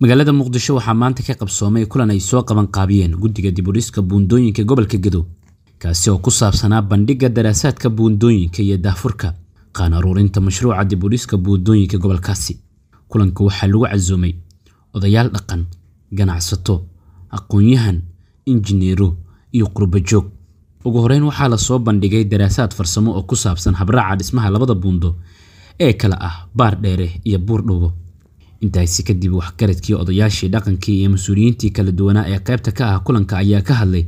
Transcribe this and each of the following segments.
magaalada muqdisho waxaa maanta ka qabsoomay kulan ay soo qaban qaabiyeen guddiga dibudhiska buundooyinka gobolka gedow kaasi oo ku saabsanaa bandhigga daraasaadka buundooyinka iyo daafurka qaan aruurinta mashruuca dibudhiska buundooyinka gobolkaasi kulanka waxaa lagu casuumay odayaal dhaqan ganacsato aqoon-yahan injineero iyo qurbajoog ugu horeyn waxaa lasoo bandhigay daraasaad farsamo oo ku saabsan habraaca dhismaha labada buundo ee kale ah baar dheere iyo buur dhowo intaasi kadib waxgaradkii odayaashii dhaqankii iyo mas-uuliyiintii kala duwanaa ee qaybta ka ah kulanka ayaa ka hadlay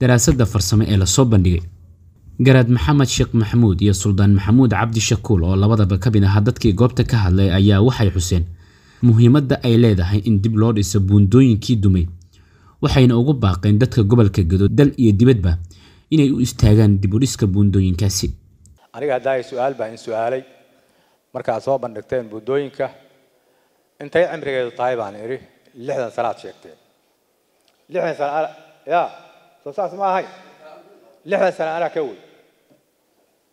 daraasadda farsamo ee lasoo bandhigay garaad maxamed sheekh maxamuud iyo suldaan maxamuud cabdi shakuul oo labadaba ka mid ahaa dadkii goobta ka hadlay ayaa waxay xuseen muhiimadda ay leedahay in dib loo dhiso buundooyinkii dumay waxayna ugu baaqeen dadka gobolka gedo dal iyo dibadba inay u istaagaan dibudhiska buundooyinkaasi aniga haddaa su-aal baa in su-aalay markaad soo bandhigteen buundooyinka intay cimrigeedu tahay baan idhi lixdan sanaad sheegtee lixdan sana ya soo saas ma ahay lixdan sana anaa ka wey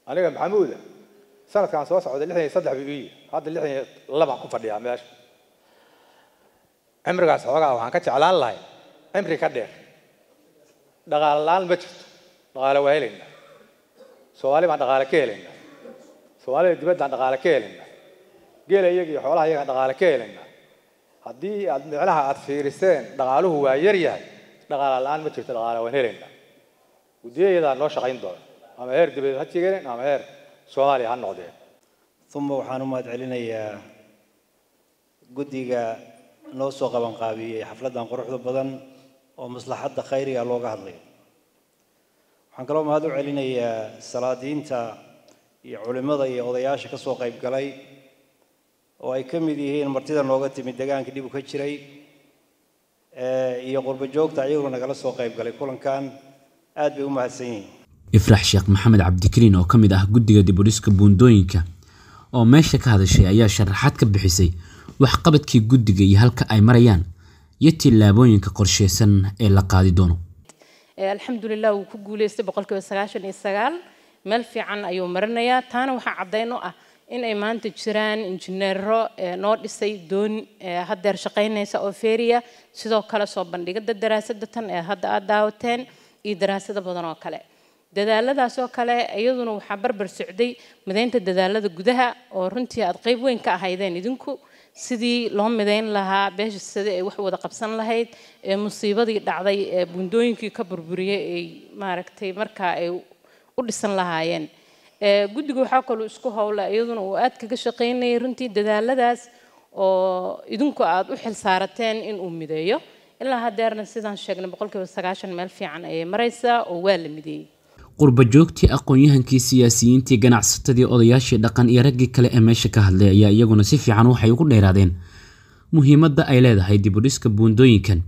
aniga maxamuuda sanadkan soo socday lixdan iyo saddex buu ii hadda lixdan iyo labaan ku fadhiyaa meesha cimrigaas xoogaa waxaan ka jeclaan lahay cimri ka dheer dhaqaale la-aan ma jirto dhaqaale waa helaynaa soomaali baan dhaqaale ka helaynaa soomaalida dibaddaan dhaqaale ka helaynaa geela iyaga iyo xoolaha iyaga dhaqaale ka helaynaa haddii aad micnaha aad fiiriseen dhaqaaluhu waa yar yahay dhaqaala la-aan ma jirto dhaqaala waan helaynaa guddiyo iyadaa noo shaqayn doona ama heer dibadeed ha jigeen ama heer soomaaliya ha noqdeen uma waxaan u mahad celinayaa guddiga noo soo qabanqaabiyey xafladdan quruxda badan oo maslaxadda khayriga looga hadlay waxaan kaloo mahad u celinayaa salaadiinta iyo culimmada iyo odayaasha ka soo qayb galay oo ay ka mid yihiin martida nooga timid deegaanka dhib u ka jiray eh, iyo qurba joogta ayaguna nagala soo qayb galay kulankan aad bay u mahadsan yihiin ifrax sheekh maxamed cabdikariin oo ka mid ah guddiga dibudhiska buundooyinka oo meesha ka hadashay ayaa sharaxaad ka bixisay waxqabadkii guddiga iyo halka ay marayaan iyo tillaabooyinka qorsheysan ee la qaadi doono eh, alxamdulilah wuu ku guuleystay boqolkiiba sagaashan iyo sagaal meel fiican ayuu marinayaa taana waxaa caddayn u ah inay maanta jiraan injineero eh, noo dhisay doon eh, hadeer shaqaynaysa oo feria sidoo kale soo bandhigada daraasada tan ee hadda aad daawateen iyo daraasada badan oo kale dadaaladaas oo kale iyaduna waxaa barbar socday midaynta dadaalada gudaha oo runtii aad qeyb weyn ka ahaydeen idinku sidii loo midayn lahaa beesha sida ay wax wada qabsan lahayd ee musiibadii dhacday ee buundooyinkii ka burburiyay ay maaragtay markaa ay u dhisan lahaayeen Eh, guddiga waxaa kaloo isku howla iyaduna uu aad kaga shaqaynayay runtii dadaaladaas oo idinku aada u xil saarateen inuu mideeyo ilaa hadeerna sidaan sheegnay boqolkiiba sagaashan meel fiican ayay maraysaa oo waa la mideeyey qurbajoogtii aqoon-yahankii siyaasiyiintii ganacsatadii odayaashii dhaqan iyo raggii kale ee meesha ka hadlay ayaa iyaguna si fiican waxay ugu dheeraadeen muhiimadda ay leedahay dibudhiska buundooyinkan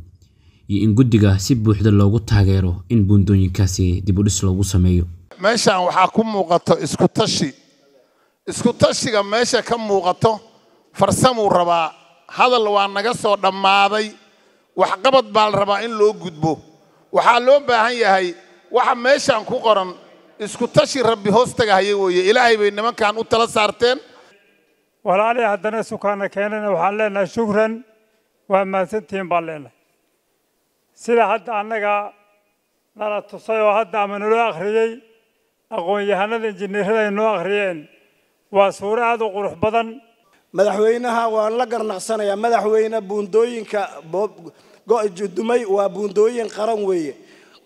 iyo in guddiga si buuxda loogu taageero in buundooyinkaasi dibudhis loogu sameeyo meeshaan waxaa ku muuqato isku tashi isku tashiga meesha ka muuqato farsamuu rabaa hadal waa naga soo dhammaaday waxqabad baa la rabaa in loo gudbo waxaa loo baahan yahay waxa meeshaan ku qoran isku tashi rabbi hoostaga hayay weeye ilaahay bay nimankan u tala saarteen walaalay haddana sukaana keenana waxaan leenahay shukran waa mahadsantihiin baan leenahay sida hadda annaga nala tusay oo hadda ama naloo akhriyey aqoon-yahanada injineerada ay noo akhriyeen waa suuro aada u qurux badan madaxweynaha waan la garnaqsanayaa madaxweyne buundooyinka dumay waa buundooyin qaran weeye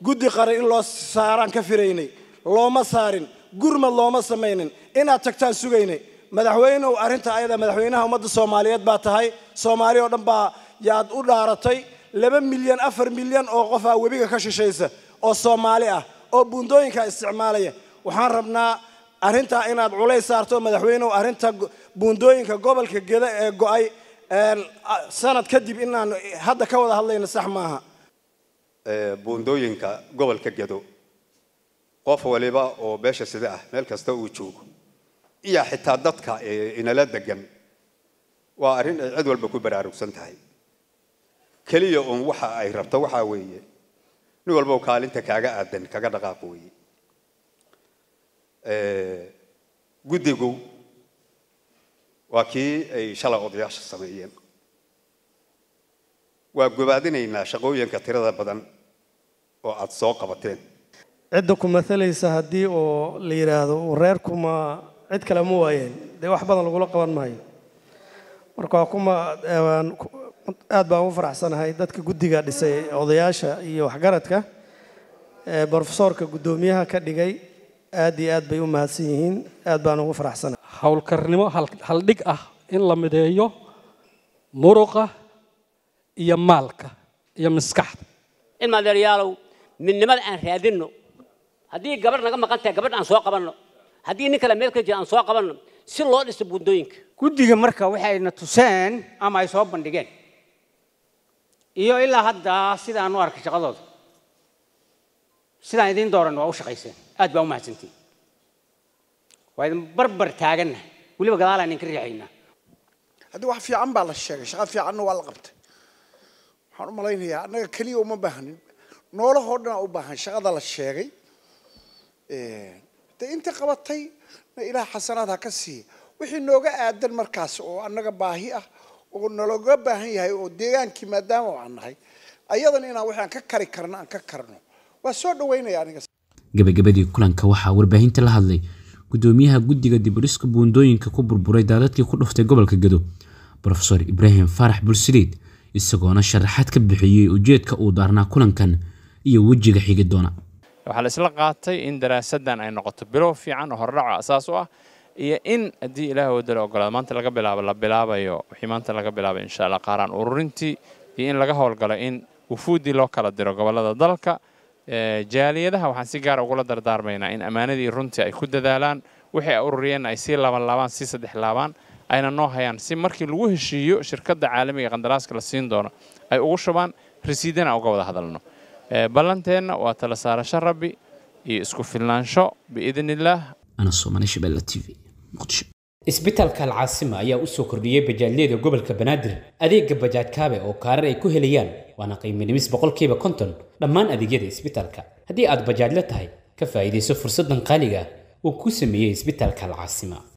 guddi qaran in loo saaraan ka firaynay looma saarin gurma looma samaynin inaad tagtaan sugaynay madaxweynehu arrinta ayada madaxweynaha ummadda soomaaliyeed baa tahay soomaali oo dhan baa yaad u dhaaratay laba milyan afar milyan oo qofaa webiga ka shishaysa oo soomaali ah oo buundooyinkaa isticmaalaya waxaan rabnaa arrintaa inaad culays saarto madaxweynuhu arrinta buundooyinka gobolka geda ee go-ay sanad kadib inaan hadda ka wada hadlayno sax maaha buundooyinka gobolka gedo qof waliba oo beesha sida ah meel kasta uu joogo iyo xitaa dadka ee inala degan waa arrin ay cid walba ku baraarugsan tahay keliya un waxa ay rabto waxaa weeye nin walbou kaalinta kaaga aadan kaga dhaqaaq weeye guddigow waa kii ay shalay odayaasha sameeyeen waa gobaadinaynaa shaqooyinka tirada badan oo aada soo qabateen cidda ku maalaysa haddii oo la yidhaahdo reerkuma cid kale ma waayeen dee wax badan lagula qaban maayo marka kuma aad baan ugu faraxsanahay dadka guddiga dhisay odayaasha iyo waxgaradka ee brofesoorka guddoomiyaha ka dhigay aad iyo aad bay u mahadsan yihiin aad baan ugu faraxsana howlkarnimo haldhig ah in la mideeyo muruqa iyo maalka iyo maskaxda ilma adeeryaalow midnimada aan raadinno haddii gabadh naga maqan tahay gabadh aan soo qabanno haddii nin kale meel ka jira aan soo qabanno si loo dhiso buundooyinka guddiga marka waxayna tuseen ama ay soo bandhigeen iyo ilaa hadda sidaan u arkay shaqadooda سيدان يدين دوران واو شقيسين أدبا وما سنتي وإذا بربر تاغن ولي بقضالا نكري عينا هذا واحد في عمبال الشيخ شغال في عنو والغبت حانو ملايين هي أنا كل يوم بهن نولا خودنا أو بهن شغال الشيخ إيه. تا انت قبطي إلى حسنات هكسي وحين نوغا أدن مركاس أو أنغا باهي أه ونلوغا باهي أو ديغان كي مدام وعنهي أيضا إنا وحين ككاري كرنا ككرنو waa soo dhaweynaya aniga gabagabadii kulanka waxaa warbaahinta la hadlay gudoomiyaha guddiga dibudhisku buundooyinka ku burburay daadadkii ku dhuftay gobolka gedo brofeor ibraahim faarax bulsaliid isagoona sharaxaad ka bixiyey ujeedka uu daarnaa kulankan iyo wejiga xigi doona waxaa la isla qaatay in daraasadan ay noqoto bilow fiican oo hordhaca asaas ah, u ah iyo in haddii ilaah wadala ogolaado maanta laga bilaabo la bilaabayo wixii maanta laga bilaabay insha allah qaaraan ururintii iyo in laga howlgalo in wufuuddii loo kala diro gobollada dalka Eh, jaaliyadaha waxaan si gaara ah ugula dardaarmaynaa in ammaanadii runtii ay ku dadaalaan wixii ay ururiyeen ay sii labanlaabaan sii saddex laabaan ayna noo hayaan si markii lagu heshiiyo shirkadda caalamiga qandaraaska la siin doono ay ugu shubaan rasiidana uga wada hadalno eh, ballanteenna waa tala saarasho rabbi iyo isku filnaansho biidnillaah isbitaalka alcaasima ayaa u soo kordhiyey bajaajyada gobolka banaadir adeega bajaaj kaabe oo kaarar ay ku helayaan waana qiimidhimis boqolkiiba konton dhammaan adeegyada isbitaalka haddii aad bajaajla tahay ka faa'iidayso fursaddan qaaliga ah uu ku sameeyey isbitaalka alcaasima